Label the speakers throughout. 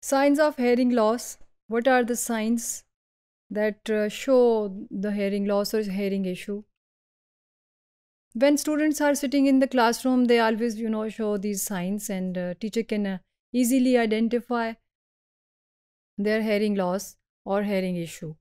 Speaker 1: Signs of hearing loss. What are the signs that uh, show the hearing loss or hearing issue? When students are sitting in the classroom, they always, you know, show these signs and uh, teacher can uh, easily identify their hearing loss or hearing issue.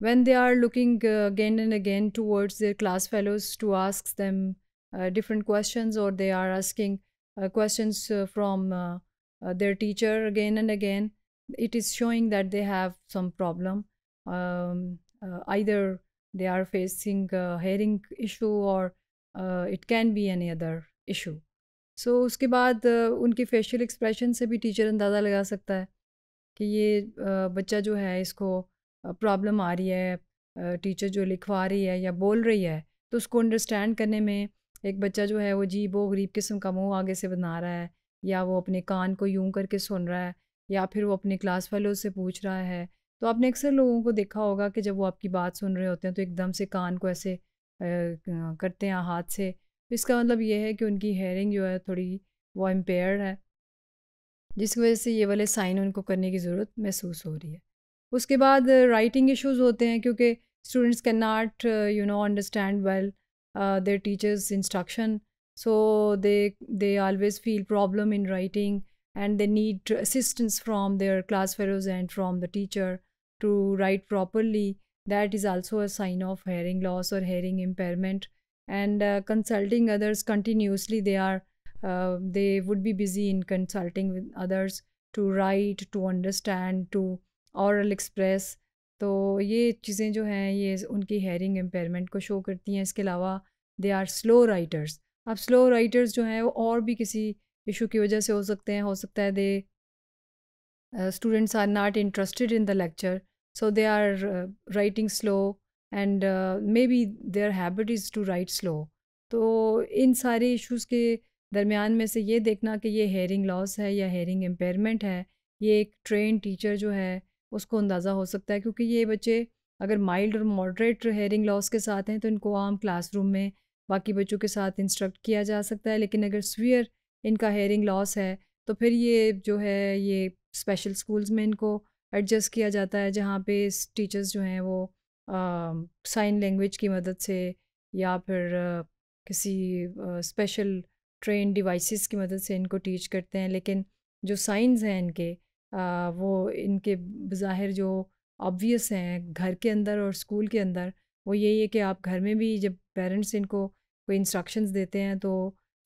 Speaker 1: When they are looking uh, again and again towards their class fellows to ask them uh, different questions or they are asking uh, questions from uh, their teacher again and again it is showing that they have some problem um, uh, either they are facing a hearing issue or uh, it can be any other issue so so, उसके बाद उनके facial expression से भी teacher अंदाज़ा लगा सकता है कि ये बच्चा जो है इसको प्रॉब्लम आ रही है टीचर जो लिखवा रही है या बोल रही है तो उसको अंडरस्टैंड करने में एक बच्चा जो है वो जी वो गरीब किस्म का मुँह आगे से बना रहा है या वो अपने कान को यूं करके सुन रहा है या फिर वो अपने क्लास फेलो से पूछ रहा है तो आपने अक्सर लोगों को देखा होगा कि जब वो आपकी बात सुन रहे होते हैं तो एकदम से कान को ऐसे करते हैं हाथ से तो इसका मतलब ये है कि उनकी हेयरिंग जो है थोड़ी वो इम्पेयर है जिसकी वजह से ये वाले साइन उनको करने की ज़रूरत महसूस हो रही है उसके बाद राइटिंग इश्यूज़ होते हैं क्योंकि students can not you know understand well their teachers instruction so they they always feel problem in writing and they need assistance from their class fellows and from the teacher to write properly that is also a sign of hearing loss or hearing impairment and uh, consulting others continuously they are uh, they would be busy in consulting with others to write to understand to oral express तो ये चीज़ें जो हैं ये उनकी hearing impairment को show करती हैं इसके अलावा दे आर स्लो राइटर्स अब स्लो राइटर्स जो हैं वो और भी किसी इशू की वजह से हो सकते हैं हो सकता है they students are not interested in the lecture so they are writing slow and may be their habit is to write slow तो इन सारे इशूज़ के दरमियान में से ये देखना कि ये हेयरिंग लॉस है या हेयरिंग एम्पेयरमेंट है ये एक ट्रेन टीचर जो है उसको अंदाज़ा हो सकता है क्योंकि ये बच्चे अगर माइल्ड और मॉडरेट हेयरिंग लॉस के साथ हैं तो इनको आम क्लासरूम में बाकी बच्चों के साथ इंस्ट्रक्ट किया जा सकता है लेकिन अगर स्वीयर इनका हेयरिंग लॉस है तो फिर ये जो है ये स्पेशल स्कूल्स में इनको एडजस्ट किया जाता है जहाँ पे टीचर्स जो हैं वो साइन लैंग्वेज की मदद से या फिर आ, किसी स्पेशल ट्रेन डिवाइसेस की मदद से इनको टीच करते हैं लेकिन जो साइंस हैं इनके आ, वो इनके बज़ाहिर जो ऑब्वियस हैं घर के अंदर और स्कूल के अंदर वो यही है कि आप घर में भी जब पेरेंट्स इनको कोई इंस्ट्रक्शंस देते हैं तो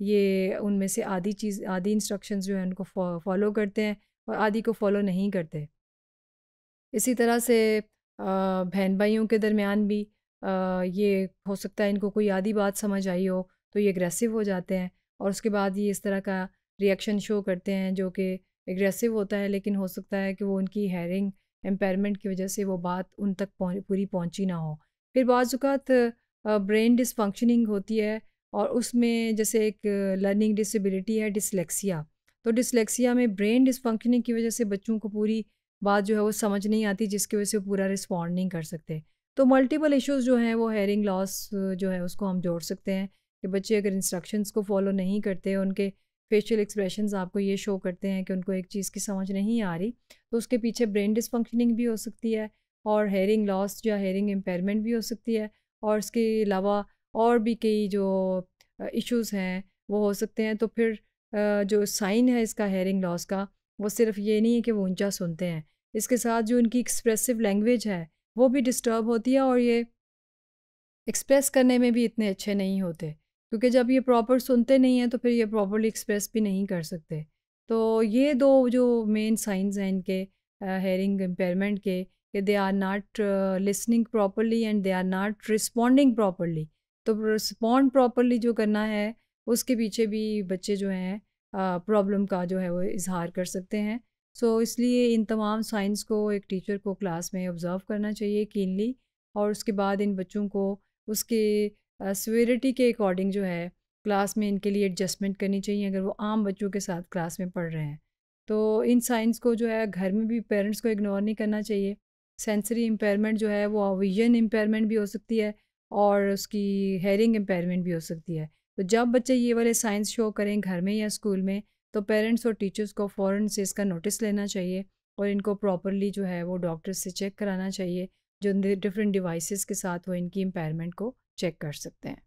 Speaker 1: ये उनमें से आधी चीज़ आधी इंस्ट्रक्शंस जो है उनको फॉलो करते हैं और आधी को फॉलो नहीं करते इसी तरह से बहन भाइयों के दरमियान भी ये हो सकता है इनको कोई आधी बात समझ आई हो तो ये एग्रेसिव हो जाते हैं और उसके बाद ये इस तरह का रिएक्शन शो करते हैं जो कि एग्रेसिव होता है लेकिन हो सकता है कि वो उनकी हेयरिंग एम्पेयरमेंट की वजह से वो बात उन तक पूरी पहुंची ना हो फिर बाज़ात ब्रेन डिसफंक्शनिंग होती है और उसमें जैसे एक लर्निंग डिसेबिलिटी है डिसलेक्सिया तो डिसलेक्सिया में ब्रेन डिसफंक्शनिंग की वजह से बच्चों को पूरी बात जो है वो समझ नहीं आती जिसकी वजह से वो पूरा रिस्पॉन्ड नहीं कर सकते तो मल्टीपल इश्यूज़ जो हैं वो हेयरिंग लॉस जो है उसको हम जोड़ सकते हैं कि बच्चे अगर इंस्ट्रक्शंस को फॉलो नहीं करते उनके फेशियल एक्सप्रेशंस आपको ये शो करते हैं कि उनको एक चीज़ की समझ नहीं आ रही तो उसके पीछे ब्रेन डिसफंक्शनिंग भी हो सकती है और हेयरिंग लॉस या हेयरिंग इम्पेयरमेंट भी हो सकती है और इसके अलावा और भी कई जो इश्यूज हैं वो हो सकते हैं तो फिर जो साइन है इसका हेयरिंग लॉस का वो सिर्फ ये नहीं है कि वो ऊंचा सुनते हैं इसके साथ जो इनकी एक्सप्रेसिव लैंग्वेज है वो भी डिस्टर्ब होती है और ये एक्सप्रेस करने में भी इतने अच्छे नहीं होते क्योंकि जब ये प्रॉपर सुनते नहीं हैं तो फिर ये प्रॉपरली एक्सप्रेस भी नहीं कर सकते तो ये दो जो मेन साइंस हैं इनके हेयरिंग इम्पेयरमेंट के कि they are not listening properly and they are not responding properly तो रिस्पॉन्ड प्रॉपरली जो करना है उसके पीछे भी बच्चे जो हैं प्रॉब्लम uh, का जो है वो इजहार कर सकते हैं सो so, इसलिए इन तमाम साइंस को एक टीचर को क्लास में ऑब्ज़र्व करना चाहिए क्लिनली और उसके बाद इन बच्चों को उसके सवेरिटी uh, के अकॉर्डिंग जो है क्लास में इनके लिए एडजस्टमेंट करनी चाहिए अगर वो आम बच्चों के साथ क्लास में पढ़ रहे हैं तो इन साइंस को जो है घर में भी पेरेंट्स को इग्नोर नहीं करना चाहिए सेंसरी इम्पेयरमेंट जो है वो विजन इम्पेयरमेंट भी हो सकती है और उसकी हेयरिंग इम्पेयरमेंट भी हो सकती है तो जब बच्चे ये वाले साइंस शो करें घर में या स्कूल में तो पेरेंट्स और टीचर्स को फ़ौर से इसका नोटिस लेना चाहिए और इनको प्रॉपरली जो है वो डॉक्टर से चेक कराना चाहिए जो डिफरेंट डिवाइसेस के साथ वो इनकी इम्पेयरमेंट को चेक कर सकते हैं